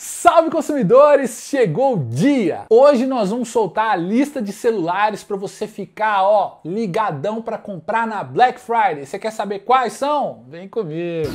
Salve consumidores, chegou o dia. Hoje nós vamos soltar a lista de celulares para você ficar, ó, ligadão para comprar na Black Friday. Você quer saber quais são? Vem comigo.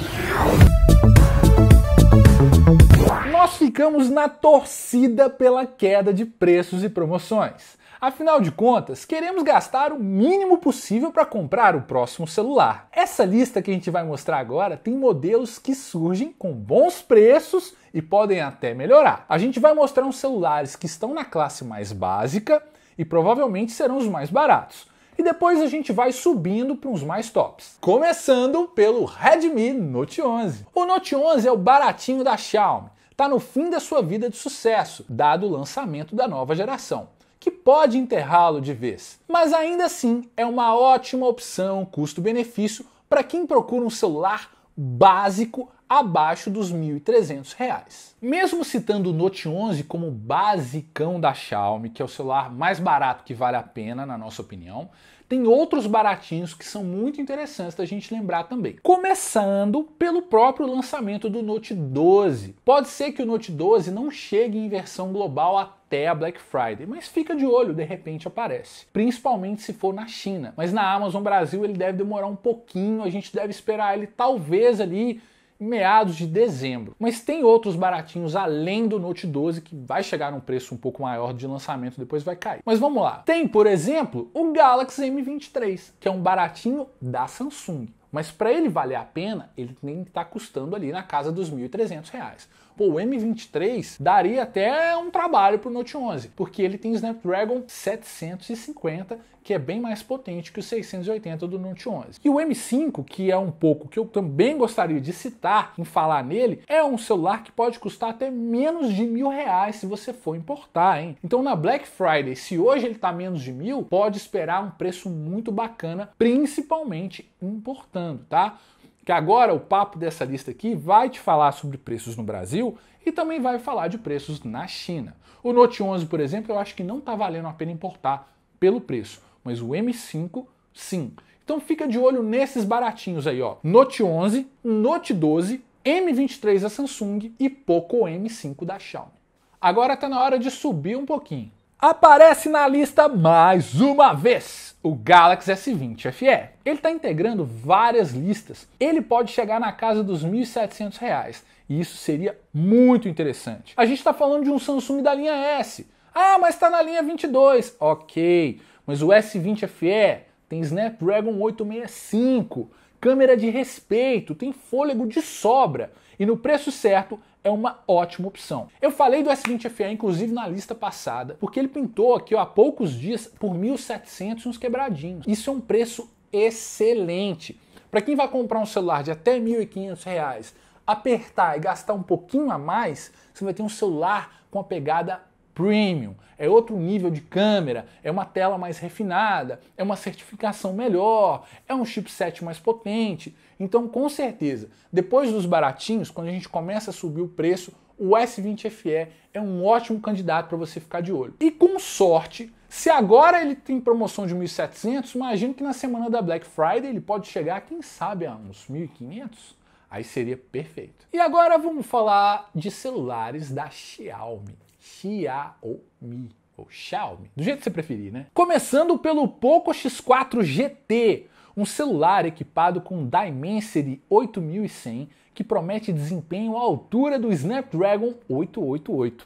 Nós ficamos na torcida pela queda de preços e promoções. Afinal de contas, queremos gastar o mínimo possível para comprar o próximo celular. Essa lista que a gente vai mostrar agora tem modelos que surgem com bons preços e podem até melhorar. A gente vai mostrar uns celulares que estão na classe mais básica e provavelmente serão os mais baratos. E depois a gente vai subindo para uns mais tops. Começando pelo Redmi Note 11. O Note 11 é o baratinho da Xiaomi. Está no fim da sua vida de sucesso, dado o lançamento da nova geração que pode enterrá-lo de vez. Mas ainda assim, é uma ótima opção custo-benefício para quem procura um celular básico abaixo dos R$ 1.300. Mesmo citando o Note 11 como basicão da Xiaomi, que é o celular mais barato que vale a pena, na nossa opinião, tem outros baratinhos que são muito interessantes da gente lembrar também. Começando pelo próprio lançamento do Note 12. Pode ser que o Note 12 não chegue em versão global até até a Black Friday, mas fica de olho, de repente aparece. Principalmente se for na China. Mas na Amazon Brasil ele deve demorar um pouquinho, a gente deve esperar ele talvez ali meados de dezembro. Mas tem outros baratinhos além do Note 12 que vai chegar num preço um pouco maior de lançamento, depois vai cair. Mas vamos lá. Tem, por exemplo, o Galaxy M23, que é um baratinho da Samsung. Mas para ele valer a pena, ele tem que tá estar custando ali na casa dos R$ 1.300. Pô, o M23 daria até um trabalho pro Note 11, porque ele tem Snapdragon 750, que é bem mais potente que o 680 do Note 11. E o M5, que é um pouco que eu também gostaria de citar em falar nele, é um celular que pode custar até menos de mil reais se você for importar, hein? Então na Black Friday, se hoje ele tá menos de mil, pode esperar um preço muito bacana, principalmente importando, tá? que agora o papo dessa lista aqui vai te falar sobre preços no Brasil e também vai falar de preços na China. O Note 11, por exemplo, eu acho que não está valendo a pena importar pelo preço, mas o M5 sim. Então fica de olho nesses baratinhos aí, ó. Note 11, Note 12, M23 da Samsung e Poco M5 da Xiaomi. Agora está na hora de subir um pouquinho. Aparece na lista mais uma vez o Galaxy S20 FE. Ele está integrando várias listas. Ele pode chegar na casa dos R$ 1.700 reais, e isso seria muito interessante. A gente está falando de um Samsung da linha S. Ah, mas está na linha 22. Ok, mas o S20 FE tem Snapdragon 865, câmera de respeito, tem fôlego de sobra e no preço certo é uma ótima opção. Eu falei do S20 FE inclusive na lista passada, porque ele pintou aqui ó, há poucos dias por 1.700 uns quebradinhos. Isso é um preço excelente. Para quem vai comprar um celular de até R$ 1.500, apertar e gastar um pouquinho a mais, você vai ter um celular com a pegada premium, é outro nível de câmera, é uma tela mais refinada, é uma certificação melhor, é um chipset mais potente. Então, com certeza, depois dos baratinhos, quando a gente começa a subir o preço, o S20 FE é um ótimo candidato para você ficar de olho. E com sorte, se agora ele tem promoção de 1.700, imagino que na semana da Black Friday ele pode chegar, quem sabe, a uns 1.500. Aí seria perfeito. E agora vamos falar de celulares da Xiaomi. Xiaomi ou Xiaomi, do jeito que você preferir, né? Começando pelo Poco X4 GT, um celular equipado com Dimensity 8100 que promete desempenho à altura do Snapdragon 888.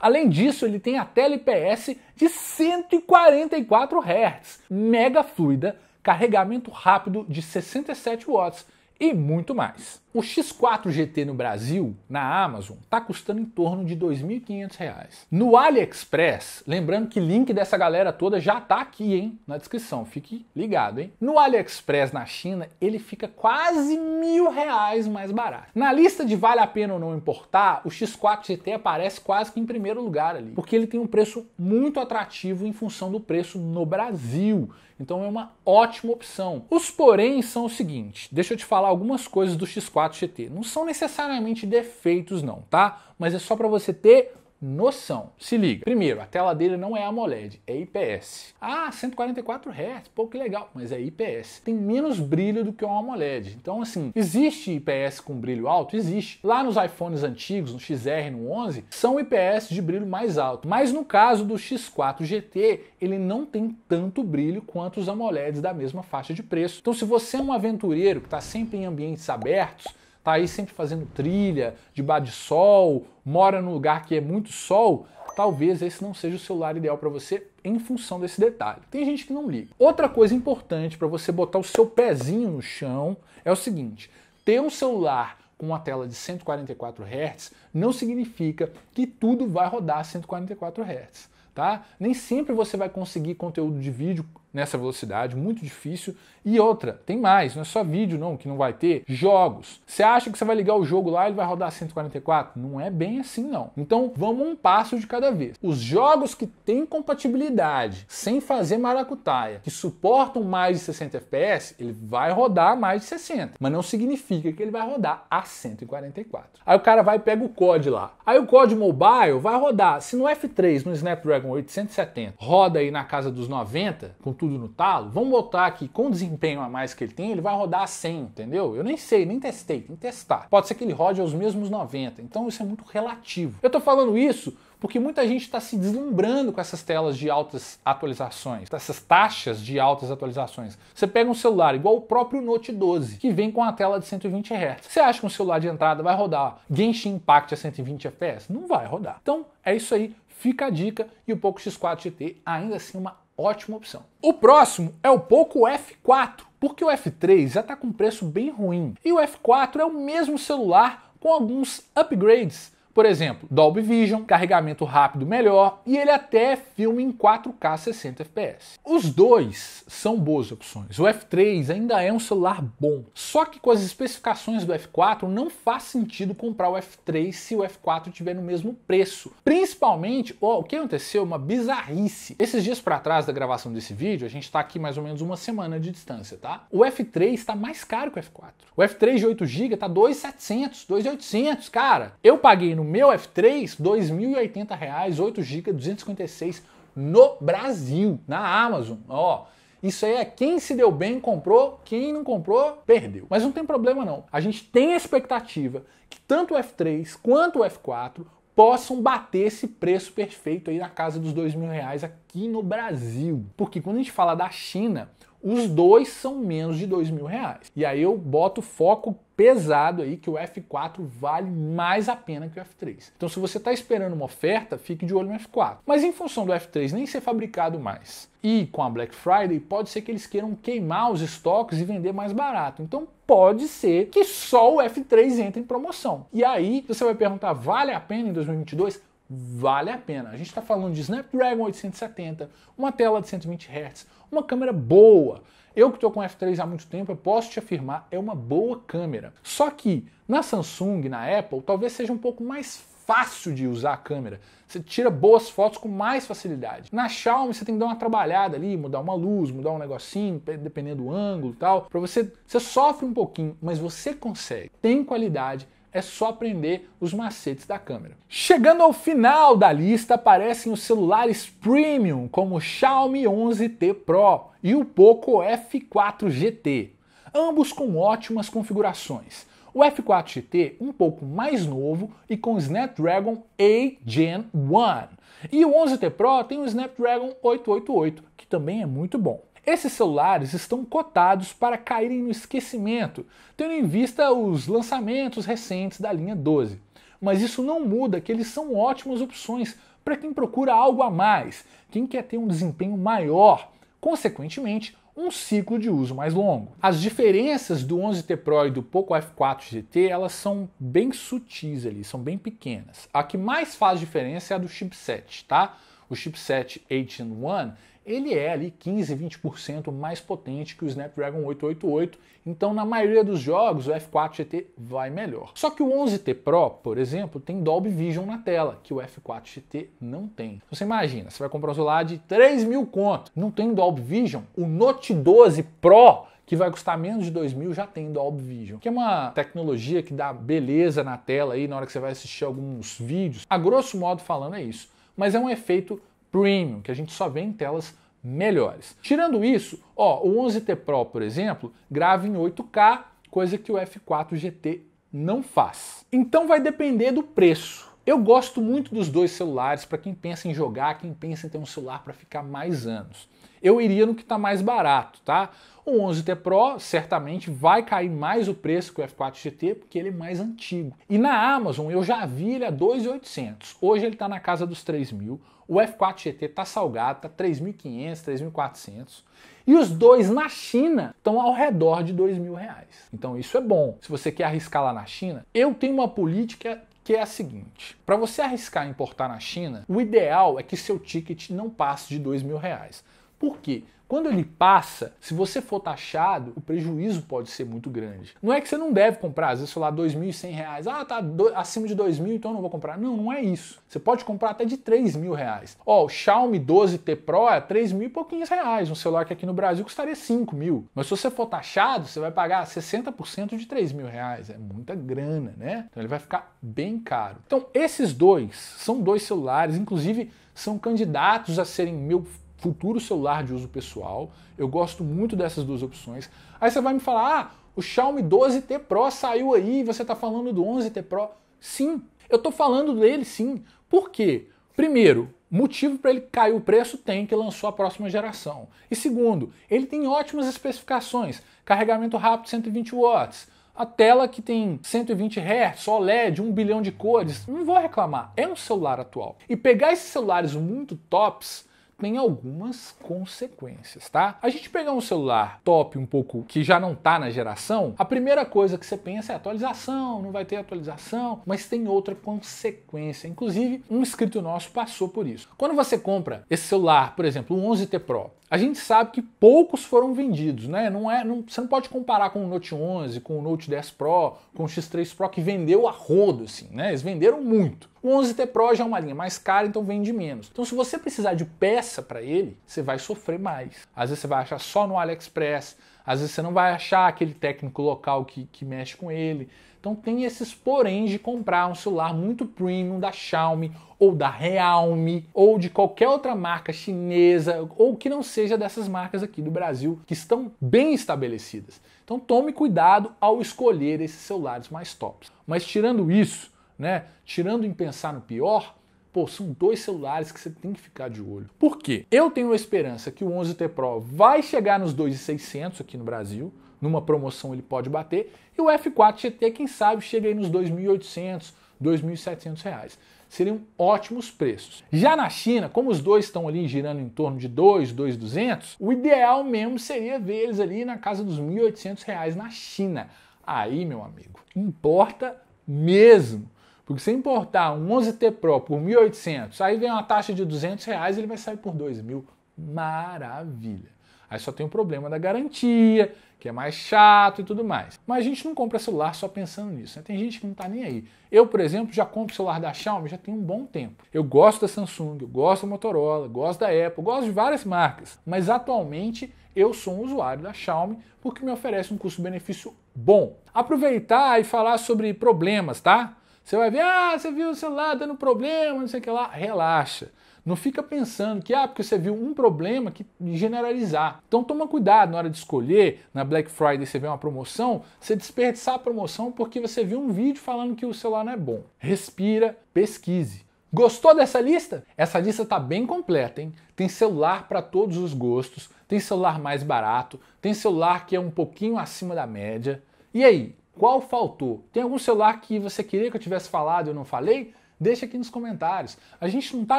Além disso, ele tem a tela IPS de 144 Hz, mega fluida, carregamento rápido de 67 watts e muito mais. O X4 GT no Brasil, na Amazon, está custando em torno de R$ 2.500. No AliExpress, lembrando que link dessa galera toda já está aqui, hein, na descrição, fique ligado, hein? No AliExpress na China, ele fica quase mil reais mais barato. Na lista de vale a pena ou não importar, o X4 GT aparece quase que em primeiro lugar ali, porque ele tem um preço muito atrativo em função do preço no Brasil. Então é uma ótima opção. Os porém são o seguinte, deixa eu te falar algumas coisas do X4 4GT. Não são necessariamente defeitos não, tá? Mas é só para você ter noção. Se liga. Primeiro, a tela dele não é AMOLED, é IPS. Ah, 144 Hz, pô, que legal, mas é IPS. Tem menos brilho do que um AMOLED. Então, assim, existe IPS com brilho alto? Existe. Lá nos iPhones antigos, no XR, no 11, são IPS de brilho mais alto. Mas no caso do X4 GT, ele não tem tanto brilho quanto os AMOLEDs da mesma faixa de preço. Então, se você é um aventureiro que está sempre em ambientes abertos, tá aí sempre fazendo trilha, de bar de sol, mora num lugar que é muito sol, talvez esse não seja o celular ideal para você em função desse detalhe. Tem gente que não liga. Outra coisa importante para você botar o seu pezinho no chão é o seguinte: ter um celular com uma tela de 144 Hz não significa que tudo vai rodar a 144 Hz tá? Nem sempre você vai conseguir conteúdo de vídeo nessa velocidade, muito difícil. E outra, tem mais, não é só vídeo não que não vai ter, jogos. Você acha que você vai ligar o jogo lá e ele vai rodar 144? Não é bem assim não. Então, vamos um passo de cada vez. Os jogos que têm compatibilidade, sem fazer maracutaia, que suportam mais de 60 FPS, ele vai rodar a mais de 60, mas não significa que ele vai rodar a 144. Aí o cara vai e pega o COD lá. Aí o COD Mobile vai rodar, se no F3, no Snapdragon 870, roda aí na casa dos 90, com tudo no talo, vamos botar que com o desempenho a mais que ele tem, ele vai rodar a 100, entendeu? Eu nem sei, nem testei, tem que testar. Pode ser que ele rode aos mesmos 90, então isso é muito relativo. Eu tô falando isso porque muita gente está se deslumbrando com essas telas de altas atualizações, essas taxas de altas atualizações. Você pega um celular igual o próprio Note 12, que vem com a tela de 120 Hz. Você acha que um celular de entrada vai rodar Genshin Impact a 120 FPS? Não vai rodar. Então é isso aí. Fica a dica e o Poco X4 GT ainda assim é uma ótima opção. O próximo é o Poco F4, porque o F3 já está com preço bem ruim e o F4 é o mesmo celular com alguns upgrades por exemplo, Dolby Vision, carregamento rápido melhor e ele até filma em 4K 60 FPS. Os dois são boas opções. O F3 ainda é um celular bom, só que com as especificações do F4 não faz sentido comprar o F3 se o F4 tiver no mesmo preço. Principalmente, o que aconteceu? Uma bizarrice. Esses dias para trás da gravação desse vídeo, a gente está aqui mais ou menos uma semana de distância, tá? O F3 está mais caro que o F4. O F3 de 8 GB tá 2.700, 2.800, cara. Eu paguei no meu F3, R$ 2.080, 8 GB, 256 no Brasil, na Amazon. Ó, isso aí é quem se deu bem comprou, quem não comprou perdeu. Mas não tem problema não. A gente tem a expectativa que tanto o F3 quanto o F4 possam bater esse preço perfeito aí na casa dos dois mil reais aqui no Brasil. Porque quando a gente fala da China, os dois são menos de dois mil reais. E aí eu boto foco pesado aí que o F4 vale mais a pena que o F3. Então, se você está esperando uma oferta, fique de olho no F4. Mas em função do F3 nem ser fabricado mais e com a Black Friday, pode ser que eles queiram queimar os estoques e vender mais barato. Então, pode ser que só o F3 entre em promoção. E aí você vai perguntar: vale a pena em 2022? Vale a pena. A gente está falando de Snapdragon 870, uma tela de 120 Hz, uma câmera boa. Eu que estou com F3 há muito tempo, eu posso te afirmar, é uma boa câmera. Só que na Samsung, na Apple, talvez seja um pouco mais fácil de usar a câmera. Você tira boas fotos com mais facilidade. Na Xiaomi você tem que dar uma trabalhada ali, mudar uma luz, mudar um negocinho, dependendo do ângulo e tal. Para você, você sofre um pouquinho, mas você consegue. Tem qualidade, é só aprender os macetes da câmera. Chegando ao final da lista, aparecem os celulares premium, como o Xiaomi 11T Pro e o Poco F4 GT, ambos com ótimas configurações. O F4 GT um pouco mais novo e com Snapdragon 8 Gen 1. E o 11T Pro tem o Snapdragon 888, que também é muito bom. Esses celulares estão cotados para caírem no esquecimento, tendo em vista os lançamentos recentes da linha 12. Mas isso não muda que eles são ótimas opções para quem procura algo a mais, quem quer ter um desempenho maior, consequentemente, um ciclo de uso mais longo. As diferenças do 11T Pro e do Poco F4 GT, elas são bem sutis ali, são bem pequenas. A que mais faz diferença é a do chipset, tá? O chipset 8 in 1, ele é ali 15, 20% mais potente que o Snapdragon 888, então na maioria dos jogos o F4 GT vai melhor. Só que o 11T Pro, por exemplo, tem Dolby Vision na tela, que o F4 GT não tem. Então, você imagina, você vai comprar um celular de 3 mil conto, não tem Dolby Vision, o Note 12 Pro que vai custar menos de 2 mil, já tem Dolby Vision, que é uma tecnologia que dá beleza na tela aí na hora que você vai assistir alguns vídeos. A grosso modo falando é isso, mas é um efeito premium, que a gente só vê em telas melhores. Tirando isso, ó, o 11T Pro, por exemplo, grava em 8K, coisa que o F4 GT não faz. Então vai depender do preço. Eu gosto muito dos dois celulares para quem pensa em jogar, quem pensa em ter um celular para ficar mais anos. Eu iria no que está mais barato, tá? O 11T Pro certamente vai cair mais o preço que o F4 GT porque ele é mais antigo. E na Amazon eu já vi ele a 2.800. Hoje ele está na casa dos 3.000. O F4 GT está salgado, tá 3.500, 3.400. E os dois na China estão ao redor de 2 mil reais. Então isso é bom. Se você quer arriscar lá na China, eu tenho uma política que é a seguinte: para você arriscar importar na China, o ideal é que seu ticket não passe de dois mil reais. Por quê? Quando ele passa, se você for taxado, o prejuízo pode ser muito grande. Não é que você não deve comprar, às vezes, sei lá, R$ 2.100. Ah, tá do, acima de R$ 2.000, então eu não vou comprar. Não, não é isso. Você pode comprar até de R$ reais. Ó, o Xiaomi 12T Pro é R$ e pouquinhos reais. Um celular que aqui no Brasil custaria R$ mil. Mas se você for taxado, você vai pagar 60% de R$ reais. É muita grana, né? Então ele vai ficar bem caro. Então esses dois são dois celulares, inclusive são candidatos a serem meu futuro celular de uso pessoal. Eu gosto muito dessas duas opções. Aí você vai me falar: ah, o Xiaomi 12T Pro saiu aí, você está falando do 11T Pro. Sim, eu estou falando dele sim. Por quê? Primeiro, motivo para ele cair o preço tem que lançou a próxima geração. E segundo, ele tem ótimas especificações: carregamento rápido 120 watts, a tela que tem 120 Hz, OLED, 1 bilhão de cores, não vou reclamar, é um celular atual. E pegar esses celulares muito tops tem algumas consequências, tá? A gente pegar um celular top um pouco que já não tá na geração, a primeira coisa que você pensa é atualização, não vai ter atualização, mas tem outra consequência. Inclusive, um inscrito nosso passou por isso. Quando você compra esse celular, por exemplo, um 11T Pro, a gente sabe que poucos foram vendidos, né? Não é, não, você não pode comparar com o Note 11, com o Note 10 Pro, com o X3 Pro que vendeu a rodo, assim, né? Eles venderam muito. O 11T Pro já é uma linha mais cara, então vende menos. Então, se você precisar de peça para ele, você vai sofrer mais. Às vezes você vai achar só no AliExpress, às vezes você não vai achar aquele técnico local que, que mexe com ele. Então tem esses poréns de comprar um celular muito premium da Xiaomi ou da Realme ou de qualquer outra marca chinesa ou que não seja dessas marcas aqui do Brasil que estão bem estabelecidas. Então tome cuidado ao escolher esses celulares mais tops. Mas tirando isso, né, tirando em pensar no pior, Pô, são dois celulares que você tem que ficar de olho. Por quê? Eu tenho a esperança que o 11T Pro vai chegar nos 2.600 aqui no Brasil, numa promoção ele pode bater, e o F4 GT, quem sabe, chega aí nos 2.800, 2.700 reais. Seriam ótimos preços. Já na China, como os dois estão ali girando em torno de 2, 2.200, o ideal mesmo seria ver eles ali na casa dos 1.800 reais na China. Aí, meu amigo, importa mesmo porque se importar um 11T Pro por 1.800, aí vem uma taxa de 200 reais ele vai sair por 2.000. Maravilha! Aí só tem o problema da garantia, que é mais chato e tudo mais. Mas a gente não compra celular só pensando nisso. Né? Tem gente que não está nem aí. Eu, por exemplo, já compro celular da Xiaomi já tem um bom tempo. Eu gosto da Samsung, eu gosto da Motorola, gosto da Apple, gosto de várias marcas. Mas atualmente eu sou um usuário da Xiaomi porque me oferece um custo-benefício bom. Aproveitar e falar sobre problemas, tá? Você vai ver, ah, você viu o celular dando problema, não sei o que lá. Relaxa. Não fica pensando que, ah, porque você viu um problema que generalizar. Então toma cuidado na hora de escolher, na Black Friday você vê uma promoção, você desperdiçar a promoção porque você viu um vídeo falando que o celular não é bom. Respira, pesquise. Gostou dessa lista? Essa lista tá bem completa, hein? Tem celular para todos os gostos, tem celular mais barato, tem celular que é um pouquinho acima da média. E aí, qual faltou? Tem algum celular que você queria que eu tivesse falado e eu não falei? Deixa aqui nos comentários. A gente não está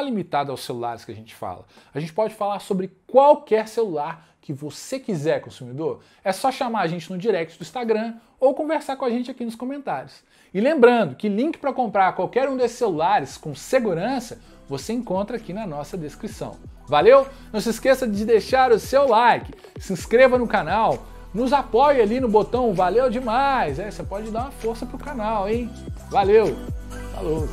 limitado aos celulares que a gente fala. A gente pode falar sobre qualquer celular que você quiser, consumidor. É só chamar a gente no direct do Instagram ou conversar com a gente aqui nos comentários. E lembrando que link para comprar qualquer um desses celulares com segurança você encontra aqui na nossa descrição. Valeu? Não se esqueça de deixar o seu like, se inscreva no canal nos apoie ali no botão Valeu demais. É, você pode dar uma força pro canal, hein? Valeu! Falou!